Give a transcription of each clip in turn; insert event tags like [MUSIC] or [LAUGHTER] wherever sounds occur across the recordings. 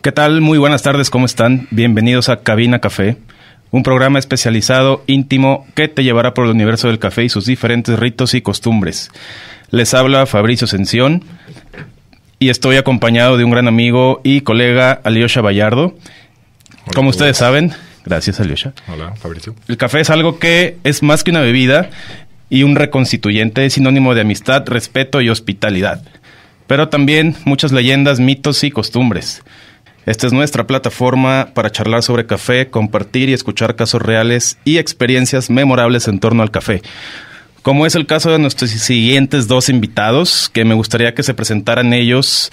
¿Qué tal? Muy buenas tardes, ¿cómo están? Bienvenidos a Cabina Café, un programa especializado, íntimo, que te llevará por el universo del café y sus diferentes ritos y costumbres. Les habla Fabricio Sención y estoy acompañado de un gran amigo y colega, Aliosha Vallardo. Como ustedes saben, gracias Aliosha. Hola, Fabricio. El café es algo que es más que una bebida y un reconstituyente, es sinónimo de amistad, respeto y hospitalidad. Pero también muchas leyendas, mitos y costumbres. Esta es nuestra plataforma para charlar sobre café, compartir y escuchar casos reales y experiencias memorables en torno al café. Como es el caso de nuestros siguientes dos invitados, que me gustaría que se presentaran ellos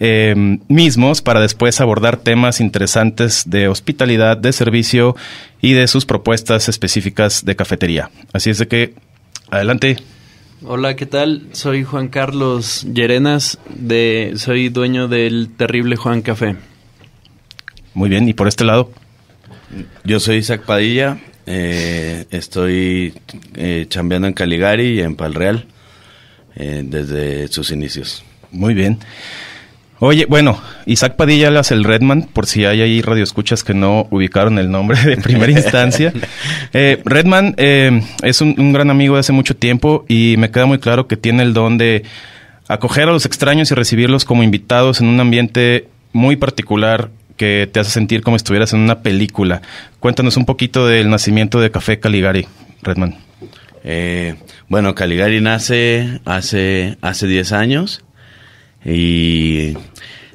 eh, mismos para después abordar temas interesantes de hospitalidad, de servicio y de sus propuestas específicas de cafetería. Así es de que, adelante. Hola, ¿qué tal? Soy Juan Carlos Llerenas, de, soy dueño del Terrible Juan Café. Muy bien, ¿y por este lado? Yo soy Isaac Padilla, eh, estoy eh, chambeando en Caligari y en Palreal eh, desde sus inicios. Muy bien. Oye, bueno, Isaac Padilla las el Redman, por si hay ahí radioescuchas que no ubicaron el nombre de primera [LAUGHS] instancia. Eh, Redman eh, es un, un, gran amigo de hace mucho tiempo y me queda muy claro que tiene el don de acoger a los extraños y recibirlos como invitados en un ambiente muy particular ...que te hace sentir como estuvieras en una película. Cuéntanos un poquito del nacimiento de Café Caligari, Redman. Eh, bueno, Caligari nace hace, hace 10 años y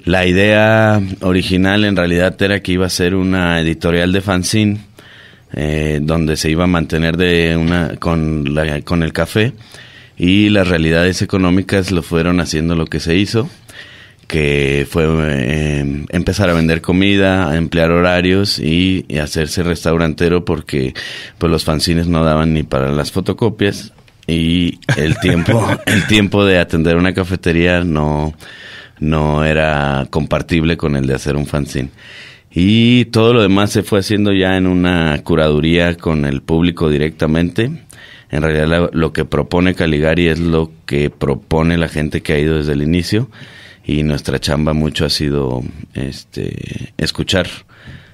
la idea original en realidad era que iba a ser una editorial de fanzine eh, donde se iba a mantener de una, con, con el café y las realidades económicas lo fueron haciendo lo que se hizo que fue em, empezar a vender comida, a emplear horarios y, hacerse restaurantero porque pues los fanzines no daban ni para las fotocopias y el [LAUGHS] tiempo el tiempo de atender una cafetería no no era compatible con el de hacer un fanzine. Y todo lo demás se fue haciendo ya en una curaduría con el público directamente. En realidad lo que propone Caligari es lo que propone la gente que ha ido desde el inicio y nuestra chamba mucho ha sido este, escuchar,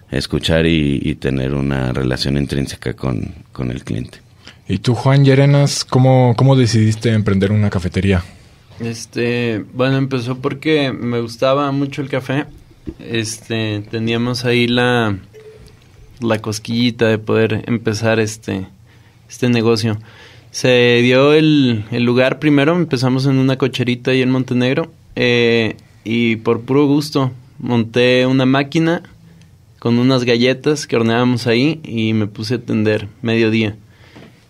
escuchar y, tener una relación intrínseca con, el cliente. ¿Y tú, Juan Llerenas, cómo, cómo decidiste emprender una cafetería? Este, bueno, empezó porque me gustaba mucho el café. Este, teníamos ahí la, la cosquillita de poder empezar este, este negocio. Se dio el, el lugar primero, empezamos en una cocherita ahí en Montenegro eh, y por puro gusto monté una máquina con unas galletas que horneábamos ahí y me puse a tender mediodía.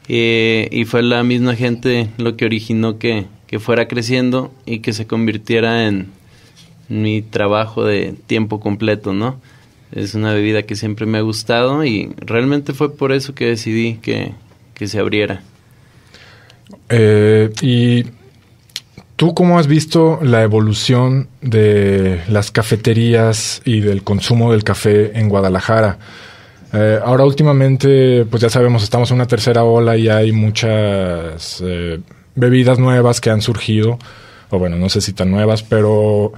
Eh, y fue la misma gente lo que originó que, fuera creciendo y que se convirtiera en mi trabajo de tiempo completo, ¿no? Es una bebida que siempre me ha gustado y realmente fue por eso que decidí que, se abriera. Eh, y ¿Tú cómo has visto la evolución de las cafeterías y del consumo del café en Guadalajara? Eh, ahora últimamente, pues ya sabemos, estamos en una tercera ola y hay muchas eh, bebidas nuevas que han surgido, o bueno, no sé si tan nuevas, pero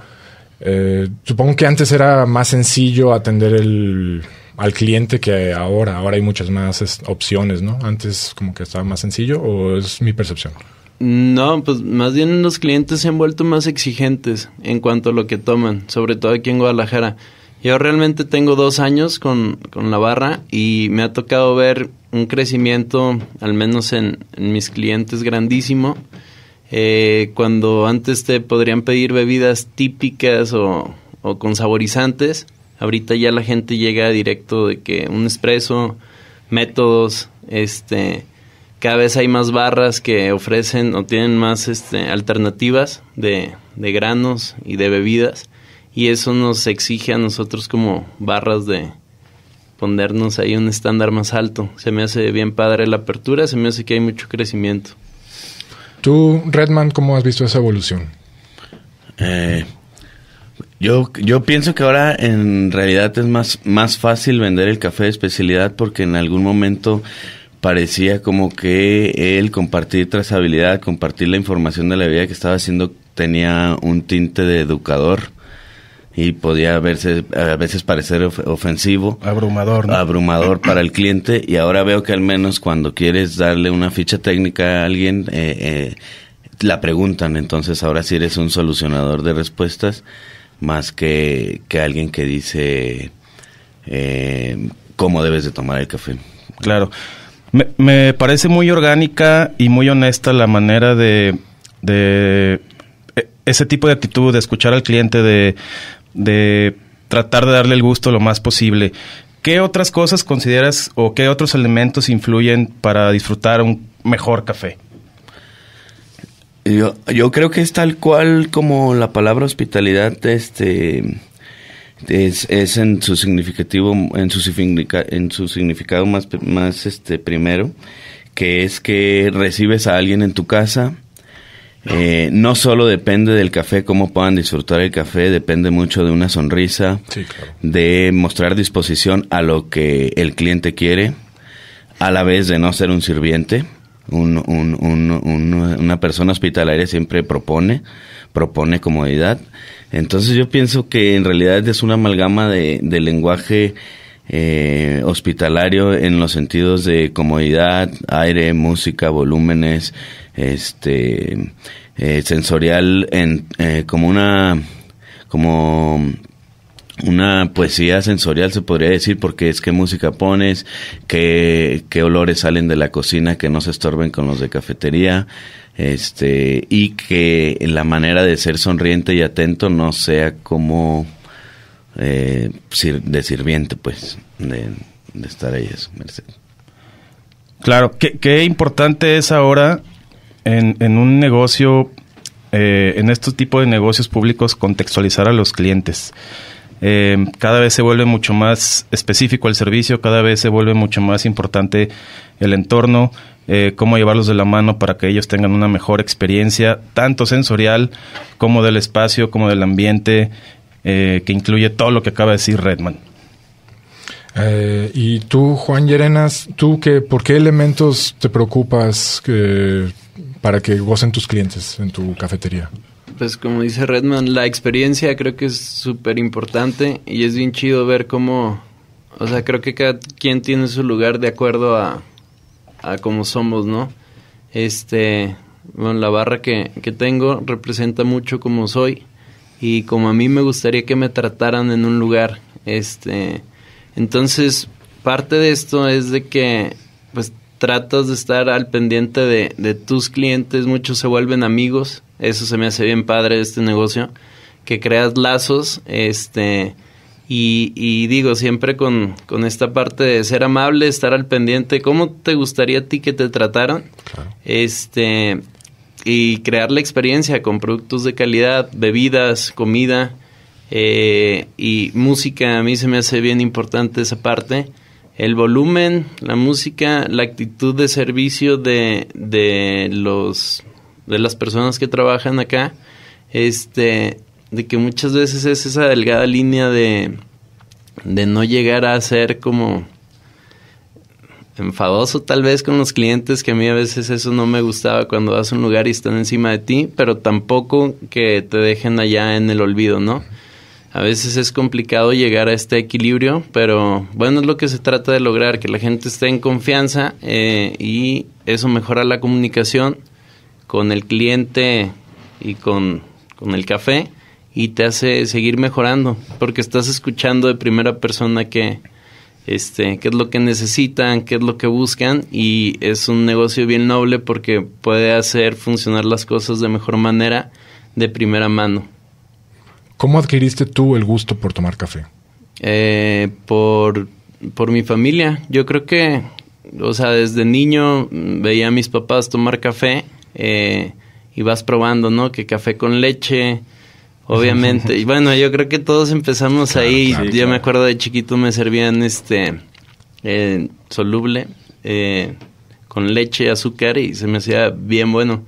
eh, supongo que antes era más sencillo atender al cliente que ahora. Ahora hay muchas más opciones, ¿no? Antes como que estaba más sencillo o es mi percepción. No, pues más bien los clientes se han vuelto más exigentes en cuanto a lo que toman, sobre todo aquí en Guadalajara. Yo realmente tengo dos años con, con la barra y me ha tocado ver un crecimiento, al menos en, mis clientes, grandísimo. Eh, cuando antes te podrían pedir bebidas típicas o, o con saborizantes, ahorita ya la gente llega directo de que un espresso, métodos, este cada vez hay más barras que ofrecen o tienen más este, alternativas de, granos y de bebidas y eso nos exige a nosotros como barras de ponernos ahí un estándar más alto. Se me hace bien padre la apertura, se me hace que hay mucho crecimiento. Tú, Redman, ¿cómo has visto esa evolución? Eh, yo, yo pienso que ahora en realidad es más, más fácil vender el café de especialidad porque en algún momento parecía como que el compartir trazabilidad, compartir la información de la vida que estaba haciendo tenía un tinte de educador y podía verse a veces parecer ofensivo, abrumador, ¿no? abrumador para el cliente y ahora veo que al menos cuando quieres darle una ficha técnica a alguien eh, eh, la preguntan, entonces ahora sí eres un solucionador de respuestas más que, que alguien que dice eh, cómo debes de tomar el café. Claro. Me, parece muy orgánica y muy honesta la manera de, de e, ese tipo de actitud, de escuchar al cliente, de, de tratar de darle el gusto lo más posible. ¿Qué otras cosas consideras o qué otros elementos influyen para disfrutar un mejor café? Yo, yo creo que es tal cual como la palabra hospitalidad, este es, en su significativo, en su, en su significado más, más este primero, que es que recibes a alguien en tu casa. no eh, solo depende del café, cómo puedan disfrutar el café, depende mucho de una sonrisa, de mostrar disposición a lo que el cliente quiere, a la vez de no ser un sirviente. una persona hospitalaria siempre propone, propone comodidad. Entonces yo pienso que en realidad es una amalgama de, lenguaje eh, hospitalario en los sentidos de comodidad, aire, música, volúmenes, este eh, sensorial en, eh, como una como una poesía sensorial se podría decir porque es qué música pones, qué, olores salen de la cocina que no se estorben con los de cafetería, este, y que la manera de ser sonriente y atento no sea como eh, de sirviente, pues, de, estar ahí, Claro, qué, importante es ahora en, en un negocio, eh, en este tipo de negocios públicos, contextualizar a los clientes. Eh, cada vez se vuelve mucho más específico el servicio, cada vez se vuelve mucho más importante el entorno, eh, cómo llevarlos de la mano para que ellos tengan una mejor experiencia, tanto sensorial como del espacio, como del ambiente, eh, que incluye todo lo que acaba de decir Redman. y tú, Juan Llerenas, ¿tú qué, por qué elementos te preocupas para que gocen tus clientes en tu cafetería? pues como dice Redman, la experiencia creo que es súper importante y es bien chido ver cómo, o sea, creo que cada quien tiene su lugar de acuerdo a, a cómo somos, ¿no? Este, bueno, la barra que, que tengo representa mucho como soy y como a mí me gustaría que me trataran en un lugar, este, entonces parte de esto es de que, pues, tratas de estar al pendiente de, de tus clientes, muchos se vuelven amigos eso se me hace bien padre este negocio, que creas lazos, este, y, digo, siempre con, esta parte de ser amable, estar al pendiente, ¿cómo te gustaría a ti que te trataran? Este, y crear la experiencia con productos de calidad, bebidas, comida eh, y música. A mí se me hace bien importante esa parte. El volumen, la música, la actitud de servicio de los de las personas que trabajan acá, este, de que muchas veces es esa delgada línea de, de no llegar a ser como enfadoso tal vez con los clientes, que a mí a veces eso no me gustaba cuando vas a un lugar y están encima de ti, pero tampoco que te dejen allá en el olvido, ¿no? A veces es complicado llegar a este equilibrio, pero bueno, es lo que se trata de lograr, que la gente esté en confianza eh, y eso mejora la comunicación con el cliente y con, el café y te hace seguir mejorando porque estás escuchando de primera persona que este qué es lo que necesitan, qué es lo que buscan y es un negocio bien noble porque puede hacer funcionar las cosas de mejor manera de primera mano. ¿Cómo adquiriste tú el gusto por tomar café? Eh, por, por mi familia. Yo creo que, o sea, desde niño mm, veía a mis papás tomar café eh, y vas probando, ¿no? Que café con leche, [LAUGHS] obviamente. y bueno, yo creo que todos empezamos ahí. yo me acuerdo de chiquito me servían este eh, soluble eh, con leche, azúcar y se me hacía bien bueno.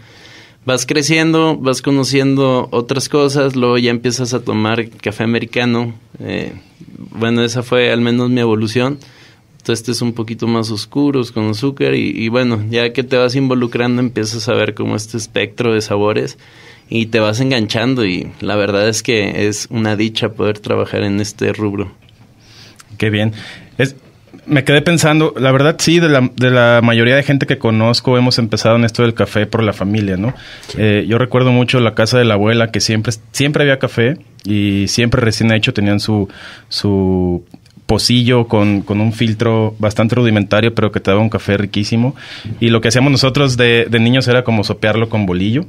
Vas creciendo, vas conociendo otras cosas, luego ya empiezas a tomar café americano. bueno, esa fue al menos mi evolución. Este es un poquito más oscuros con azúcar y, bueno, ya que te vas involucrando empiezas a ver como este espectro de sabores y te vas enganchando y la verdad es que es una dicha poder trabajar en este rubro. Qué bien. Es, me quedé pensando, la verdad sí, de la, mayoría de gente que conozco hemos empezado en esto del café por la familia, ¿no? Eh, yo recuerdo mucho la casa de la abuela que siempre, siempre había café y siempre recién hecho tenían su, su pocillo con, un filtro bastante rudimentario, pero que te daba un café riquísimo. Y lo que hacíamos nosotros de, niños era como sopearlo con bolillo.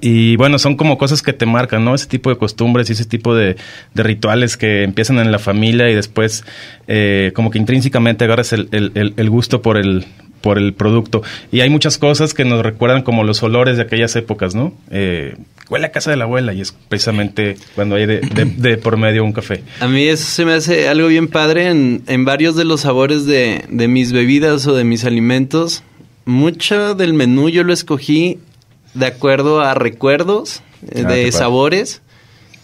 Y bueno, son como cosas que te marcan, ¿no? Ese tipo de costumbres y ese tipo de, rituales que empiezan en la familia y después eh, como que intrínsecamente agarras el, gusto por el, por el producto. Y hay muchas cosas que nos recuerdan como los olores de aquellas épocas, ¿no? Eh, huele a casa de la abuela y es precisamente cuando hay [CLEARS THROAT] de, por medio un café. A mí eso se me hace algo bien padre en, en varios de los sabores de, de mis bebidas o de mis alimentos. Mucho del menú yo lo escogí de acuerdo a recuerdos eh, ah, de sabores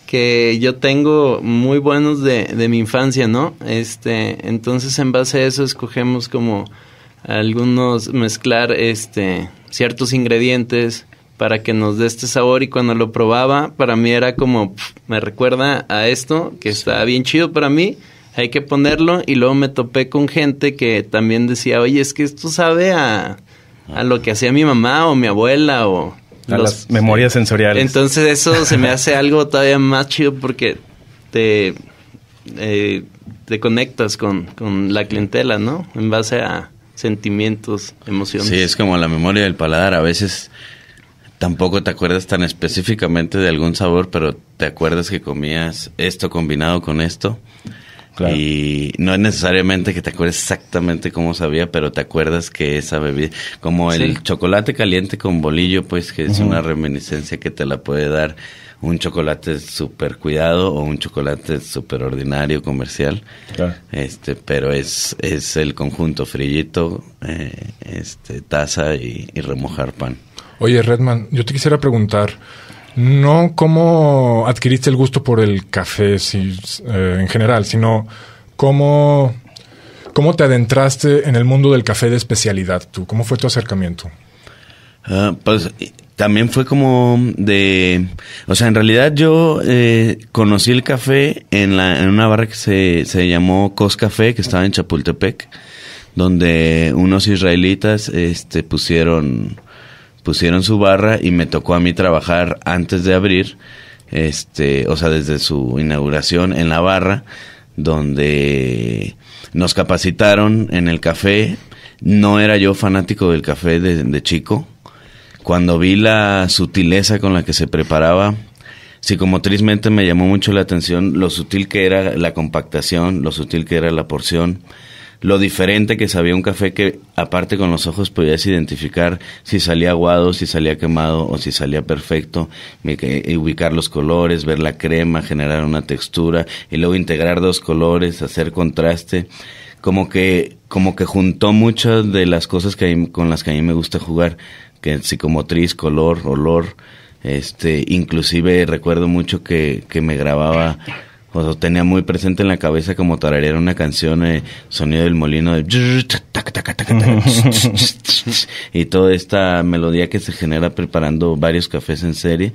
que yo tengo muy buenos de, mi infancia, ¿no? Este, entonces en base a eso escogemos como algunos mezclar este ciertos ingredientes para que nos dé este sabor y cuando lo probaba para mí era como me recuerda a esto que está bien chido para mí hay que ponerlo y luego me topé con gente que también decía oye es que esto sabe a, a lo que hacía mi mamá o mi abuela o a las memorias sensoriales entonces eso se me [LAUGHS] hace algo todavía más chido porque te eh, te conectas con, con la clientela no en base a sentimientos emociones sí es como la memoria del paladar a veces Tampoco te acuerdas tan específicamente de algún sabor, pero te acuerdas que comías esto combinado con esto. Y no es necesariamente que te acuerdes exactamente cómo sabía, pero te acuerdas que esa bebida, como el chocolate caliente con bolillo, pues que es una reminiscencia que te la puede dar un chocolate súper cuidado o un chocolate súper ordinario comercial. Este, pero es, es el conjunto frillito, eh, este, taza y, remojar pan. Oye, Redman, yo te quisiera preguntar, no cómo adquiriste el gusto por el café eh, en general, sino cómo, te adentraste en el mundo del café de especialidad tú, cómo fue tu acercamiento. Ah, pues también fue como de, o sea, en realidad yo eh, conocí el café en, la, en una barra que se, se llamó Cos Café, que estaba en Chapultepec, donde unos israelitas este, pusieron, pusieron su barra y me tocó a mí trabajar antes de abrir, este, o sea, desde su inauguración en la barra, donde nos capacitaron en el café. No era yo fanático del café de chico, cuando vi la sutileza con la que se preparaba, como tristemente me llamó mucho la atención lo sutil que era la compactación, lo sutil que era la porción, lo diferente que sabía un café que aparte con los ojos podías identificar si salía aguado, si salía quemado o si salía perfecto, ubicar los colores, ver la crema, generar una textura y luego integrar dos colores, hacer contraste como que como que juntó muchas de las cosas que con las que a mí me gusta jugar que psicomotriz, color, olor, este, inclusive recuerdo mucho que, me grababa o tenía muy presente en la cabeza como tararear una canción eh, sonido del molino de [LAUGHS] y toda esta melodía que se genera preparando varios cafés en serie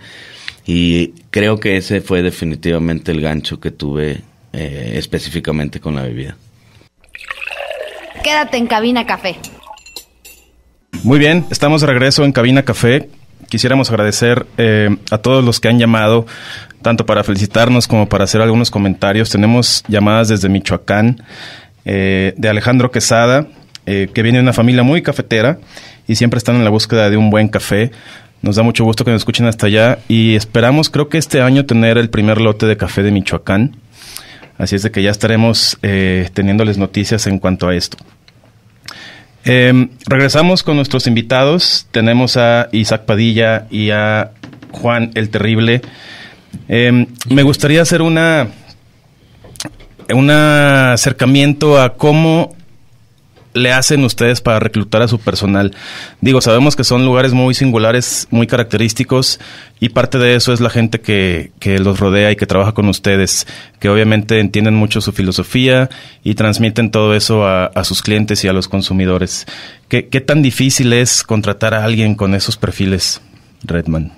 y creo que ese fue definitivamente el gancho que tuve eh, específicamente con la bebida. Quédate en cabina café. Muy bien, estamos de regreso en Cabina Café. Quisiéramos agradecer eh, a todos los que han llamado, tanto para felicitarnos como para hacer algunos comentarios. Tenemos llamadas desde Michoacán, eh, de Alejandro Quesada, eh, que viene de una familia muy cafetera y siempre están en la búsqueda de un buen café. Nos da mucho gusto que nos escuchen hasta allá y esperamos, creo que este año, tener el primer lote de café de Michoacán. Así es de que ya estaremos eh, teniéndoles noticias en cuanto a esto. Em, regresamos con nuestros invitados. Tenemos a Isaac Padilla y a Juan el Terrible. Em, me gustaría hacer una un acercamiento a cómo le hacen ustedes para reclutar a su personal? Digo, sabemos que son lugares muy singulares, muy característicos, y parte de eso es la gente que, los rodea y que trabaja con ustedes, que obviamente entienden mucho su filosofía y transmiten todo eso a, sus clientes y a los consumidores. ¿Qué, tan difícil es contratar a alguien con esos perfiles, Redman?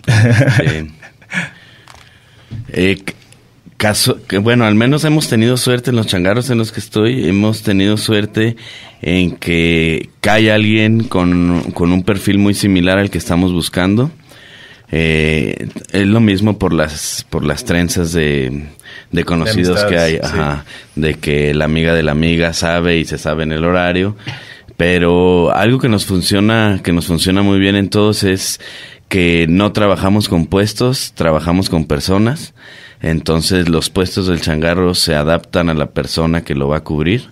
Bien. [LAUGHS] [LAUGHS] Eh, bueno, al menos hemos tenido suerte en los changaros en los que estoy, hemos tenido suerte en que cae alguien con, un perfil muy similar al que estamos buscando. Eh, es lo mismo por las, por las trenzas de, conocidos que hay, de que la amiga de la amiga sabe y se sabe en el horario. Pero algo que nos funciona, que nos funciona muy bien en todos es que no trabajamos con puestos, trabajamos con personas. Entonces los puestos del changarro se adaptan a la persona que lo va a cubrir.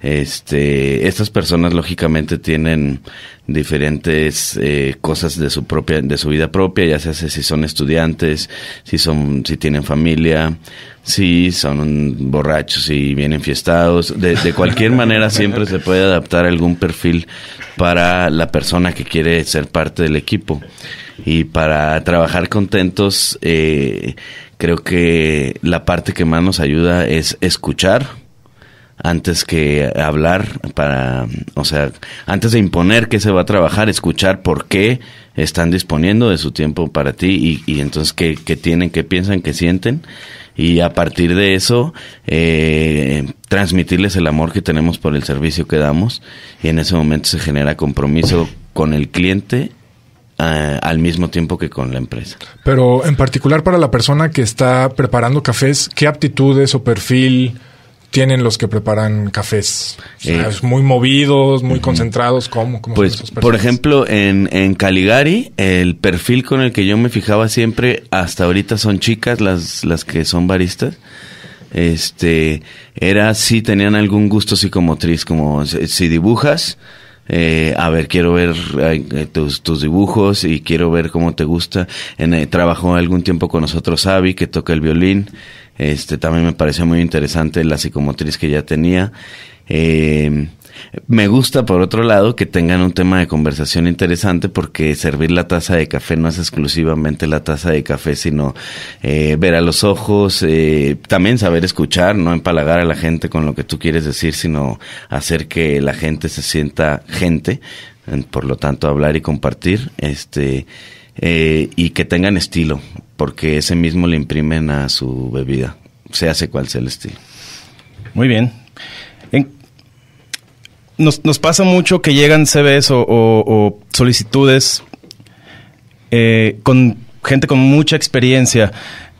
Este, estas personas lógicamente tienen diferentes eh, cosas de su propia, de su vida propia, ya sea si son estudiantes, si son, si tienen familia, si son borrachos, y vienen fiestados, de, de cualquier manera [LAUGHS] siempre se puede adaptar algún perfil para la persona que quiere ser parte del equipo y para trabajar contentos. Eh, creo que la parte que más nos ayuda es escuchar antes que hablar para, o sea, antes de imponer que se va a trabajar, escuchar por qué están disponiendo de su tiempo para ti y, entonces qué, tienen, qué piensan, qué sienten y a partir de eso eh, transmitirles el amor que tenemos por el servicio que damos y en ese momento se genera compromiso con el cliente eh, al mismo tiempo que con la empresa. Pero en particular para la persona que está preparando cafés, ¿qué aptitudes o perfil tienen los que preparan cafés? Eh, muy movidos, muy concentrados, ¿cómo? pues, por ejemplo, en, en, Caligari, el perfil con el que yo me fijaba siempre, hasta ahorita son chicas las, las que son baristas. Este, era si tenían algún gusto psicomotriz, como si dibujas, eh, a ver, quiero ver eh, tus, tus, dibujos y quiero ver cómo te gusta. En, eh, trabajó algún tiempo con nosotros Avi, que toca el violín. Este, también me pareció muy interesante la psicomotriz que ya tenía. Eh, me gusta, por otro lado, que tengan un tema de conversación interesante porque servir la taza de café no es exclusivamente la taza de café, sino eh, ver a los ojos, eh, también saber escuchar, no empalagar a la gente con lo que tú quieres decir, sino hacer que la gente se sienta gente, por lo tanto hablar y compartir, este, eh, y que tengan estilo, porque ese mismo le imprimen a su bebida, sea cual sea el estilo. Muy bien, nos, pasa mucho que llegan CVs o, solicitudes eh, con gente con mucha experiencia.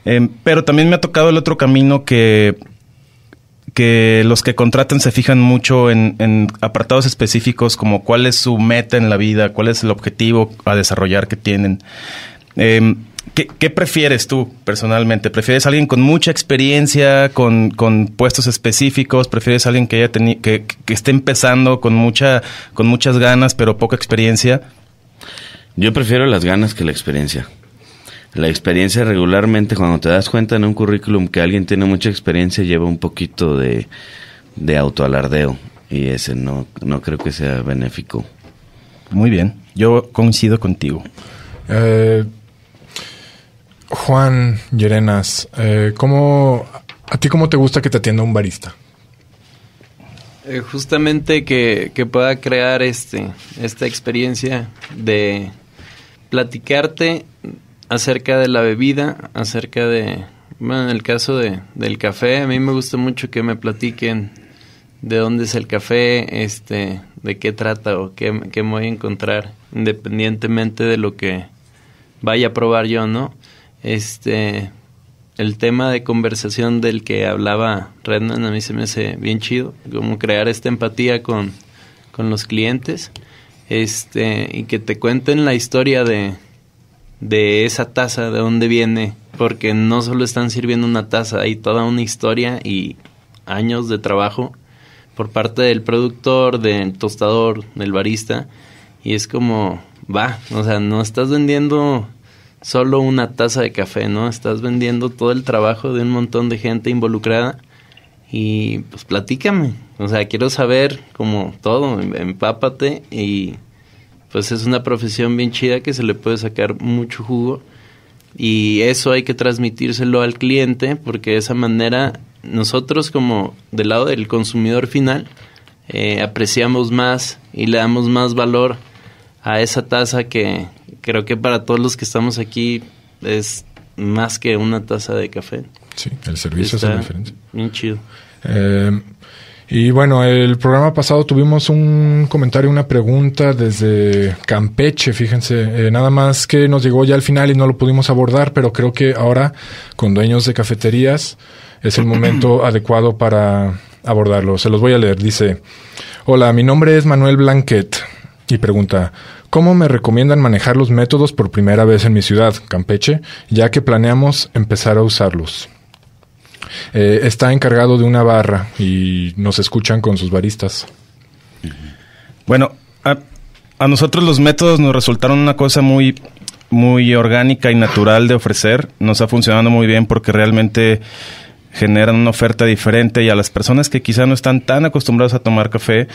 Em, pero también me ha tocado el otro camino que, que los que contratan se fijan mucho en, apartados específicos como cuál es su meta en la vida, cuál es el objetivo a desarrollar que tienen. Em, ¿Qué, prefieres tú personalmente? ¿Prefieres alguien con mucha experiencia, con, puestos específicos? ¿Prefieres alguien que, haya que, esté empezando con, mucha, con muchas ganas pero poca experiencia? Yo prefiero las ganas que la experiencia. La experiencia regularmente, cuando te das cuenta en un currículum que alguien tiene mucha experiencia, lleva un poquito de, de autoalardeo y ese no, no creo que sea benéfico. Muy bien, yo coincido contigo. Eh, Juan Llerenas, eh, ¿cómo, ¿a ti cómo te gusta que te atienda un barista? Eh, justamente que, pueda crear este, esta experiencia de platicarte acerca de la bebida, acerca de, bueno, en el caso de, del café, a mí me gusta mucho que me platiquen de dónde es el café, este, de qué trata o qué, qué voy a encontrar, independientemente de lo que vaya a probar yo, ¿no? este el tema de conversación del que hablaba Redman a mí se me hace bien chido, como crear esta empatía con, los clientes este y que te cuenten la historia de, de esa taza, de dónde viene, porque no solo están sirviendo una taza, hay toda una historia y años de trabajo por parte del productor, del tostador, del barista, y es como, va, o sea, no estás vendiendo solo una taza de café, ¿no? Estás vendiendo todo el trabajo de un montón de gente involucrada y pues platícame. O sea, quiero saber como todo, em-, empápate y pues es una profesión bien chida que se le puede sacar mucho jugo y eso hay que transmitírselo al cliente porque de esa manera nosotros como del lado del consumidor final eh, apreciamos más y le damos más valor a esa taza que, creo que para todos los que estamos aquí es más que una taza de café. Sí, el servicio es la diferencia. Bien chido. Eh, y bueno, el programa pasado tuvimos un comentario, una pregunta desde Campeche, fíjense, eh, nada más que nos llegó ya al final y no lo pudimos abordar, pero creo que ahora con dueños de cafeterías es el momento [CLEARS THROAT] adecuado para abordarlo. Se los voy a leer. Dice, hola, mi nombre es Manuel Blanquet y pregunta, ¿Cómo me recomiendan manejar los métodos por primera vez en mi ciudad, Campeche, ya que planeamos empezar a usarlos? Eh, está encargado de una barra y nos escuchan con sus baristas. Bueno, a, nosotros los métodos nos resultaron una cosa muy, muy orgánica y natural de ofrecer. Nos ha funcionado muy bien porque realmente generan una oferta diferente y a las personas que quizá no están tan acostumbradas a tomar café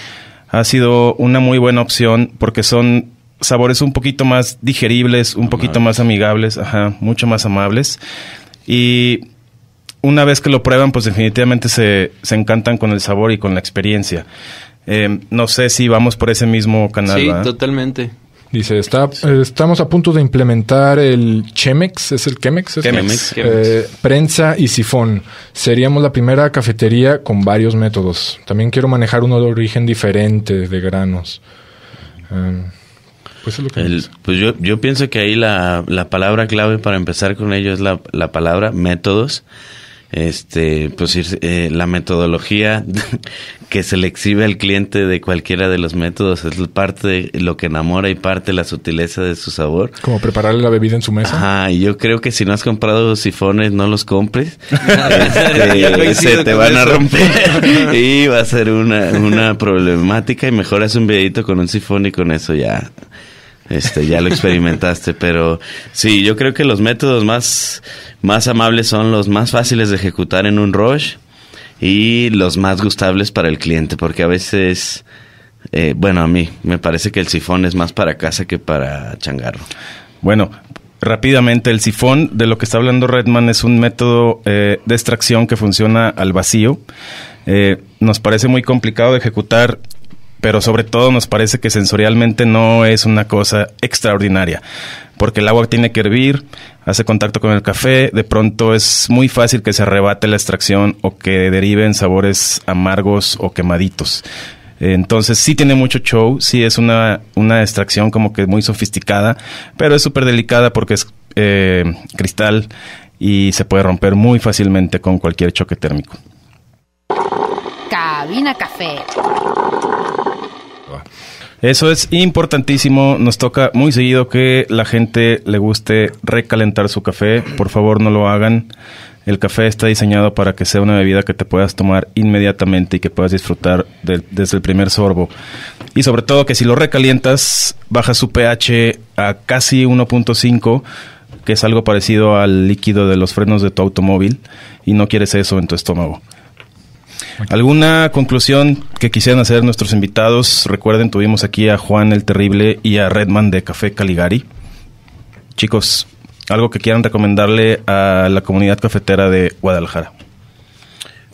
ha sido una muy buena opción porque son sabores un poquito más digeribles, un poquito más amigables, ajá, mucho más amables. Y una vez que lo prueban, pues definitivamente se, encantan con el sabor y con la experiencia. Em, no sé si vamos por ese mismo canal. Sí, totalmente. Dice, eh, estamos a punto de implementar el Chemex, ¿es el Chemex? Eh, Chemex. prensa y sifón. Seríamos la primera cafetería con varios métodos. También quiero manejar uno de origen diferente de granos. Em, pues, pues yo, pienso que ahí la, palabra clave para empezar con ello es la, palabra métodos. Este, pues eh, la metodología [LAUGHS] que se le exhibe al cliente de cualquiera de los métodos es parte de lo que enamora y parte de la sutileza de su sabor. Como prepararle la bebida en su mesa. Ah, y yo creo que si no has comprado sifones, no los compres. [LAUGHS] Este, se te van a romper [LAUGHS] y va a ser una, problemática y mejor haz un videito con un sifón y con eso ya este, ya lo experimentaste, [LAUGHS] pero sí, yo creo que los métodos más, más amables son los más fáciles de ejecutar en un rush y los más gustables para el cliente, porque a veces, eh, bueno, a mí me parece que el sifón es más para casa que para changarro. Bueno, rápidamente, el sifón de lo que está hablando Redman es un método eh, de extracción que funciona al vacío. Eh, nos parece muy complicado de ejecutar pero sobre todo nos parece que sensorialmente no es una cosa extraordinaria, porque el agua tiene que hervir, hace contacto con el café, de pronto es muy fácil que se arrebate la extracción o que deriven sabores amargos o quemaditos. Entonces sí tiene mucho show, sí es una, extracción como que muy sofisticada, pero es súper delicada porque es eh, cristal y se puede romper muy fácilmente con cualquier choque térmico. Cabina Café. Eso es importantísimo. Nos toca muy seguido que la gente le guste recalentar su café. Por favor, no lo hagan. El café está diseñado para que sea una bebida que te puedas tomar inmediatamente y que puedas disfrutar desde el primer sorbo. Y sobre todo que si lo recalientas, baja su pH a casi 1.5 que es algo parecido al líquido de los frenos de tu automóvil y no quieres eso en tu estómago. ¿Alguna conclusión que quisieran hacer nuestros invitados? Recuerden, tuvimos aquí a Juan el Terrible y a Redman de Café Caligari. Chicos, algo que quieran recomendarle a la comunidad cafetera de Guadalajara.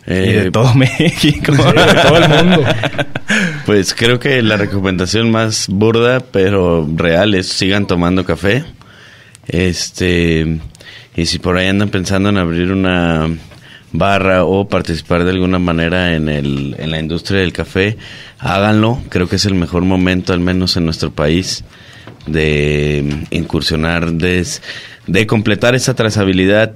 Eh, de todo [LAUGHS] México. de todo el mundo. [LAUGHS] Pues creo que la recomendación más burda, pero real, es sigan tomando café. Este. Y si por ahí andan pensando en abrir una barra o participar de alguna manera en, el, en la industria del café, háganlo. Creo que es el mejor momento, al menos en nuestro país, de incursionar, de, completar esa trazabilidad,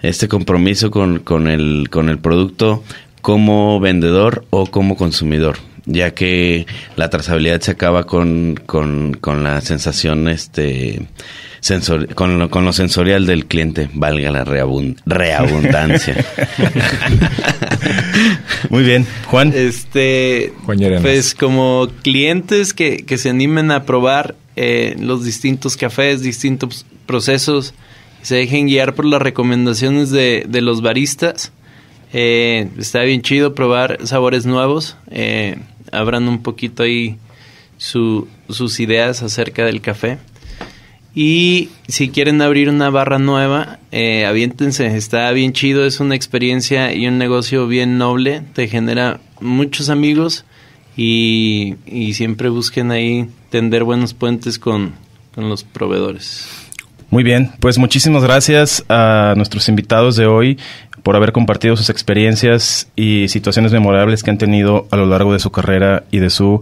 este compromiso con, con, el, con el producto como vendedor o como consumidor ya que la trazabilidad se acaba con, con, con la sensación, este, sensor, con, lo, con lo sensorial del cliente, valga la reabundancia. [LAUGHS] Muy bien, Juan. Este, pues como clientes que, se animen a probar eh, los distintos cafés, distintos procesos, se dejen guiar por las recomendaciones de, de los baristas. Eh, está bien chido probar sabores nuevos. Eh, abran un poquito ahí su, sus ideas acerca del café. Y si quieren abrir una barra nueva, eh, aviéntense, está bien chido, es una experiencia y un negocio bien noble, te genera muchos amigos y, siempre busquen ahí tender buenos puentes con, con los proveedores. Muy bien, pues muchísimas gracias a nuestros invitados de hoy por haber compartido sus experiencias y situaciones memorables que han tenido a lo largo de su carrera y de su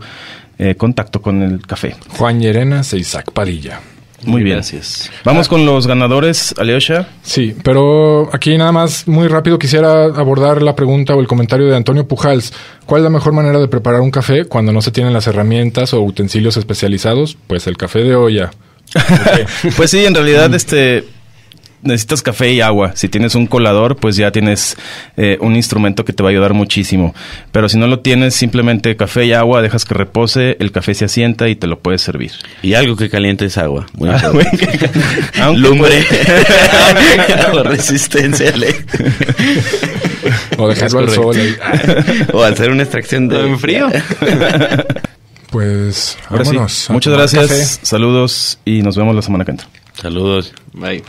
eh, contacto con el café. Juan Llerenas e Isaac Padilla. Muy bien. Gracias. Vamos con los ganadores, Aleosha. Sí, pero aquí nada más muy rápido quisiera abordar la pregunta o el comentario de Antonio Pujals. ¿Cuál es la mejor manera de preparar un café cuando no se tienen las herramientas o utensilios especializados? Pues el café de olla. [LAUGHS] pues sí, en realidad este necesitas café y agua. Si tienes un colador, pues ya tienes eh, un instrumento que te va a ayudar muchísimo. Pero si no lo tienes, simplemente café y agua, dejas que repose, el café se asienta y te lo puedes servir. Y algo que caliente es agua. Ah, [LAUGHS] Lumbre. [LAUGHS] o resistencia. o dejarlo al sol. [LAUGHS] o hacer una extracción de... En frío. Pues vámonos. Muchas gracias. Saludos y nos vemos la semana que entra. Saludos. Bye.